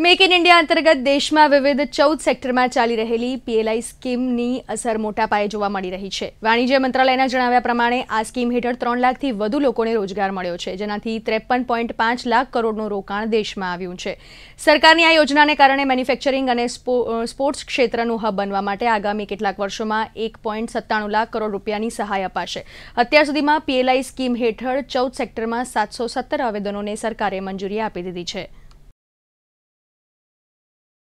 make in India અંતર્ગત દેશમાં વિવિધ ચૌદ સેક્ટરમાં ચાલી રહેલી પીએલઆઈ સ્કીમની અસર મોટા પાયે જોવા મળી રહી છે વાણિજ્ય મંત્રાલયના જણાવ્યા પ્રમાણે આ સ્કીમ હેઠળ ત્રણ લાખથી વધુ લોકોને રોજગાર મળ્યો છે જેનાથી ત્રેપન પોઈન્ટ પાંચ લાખ કરોડનું રોકાણ દેશમાં આવ્યું છે સરકારની આ યોજનાને કારણે મેન્યુફેક્ચરિંગ અને સ્પોર્ટ્સ ક્ષેત્રનું હબ બનવા માટે આગામી કેટલાક વર્ષોમાં એક પોઈન્ટ સત્તાણું લાખ કરોડ રૂપિયાની સહાય અપાશે અત્યાર સુધીમાં પીએલઆઈ સ્કીમ હેઠળ ચૌદ સેક્ટરમાં સાતસો સત્તર આવેદનોને સરકારે મંજૂરી આપી દીધી છે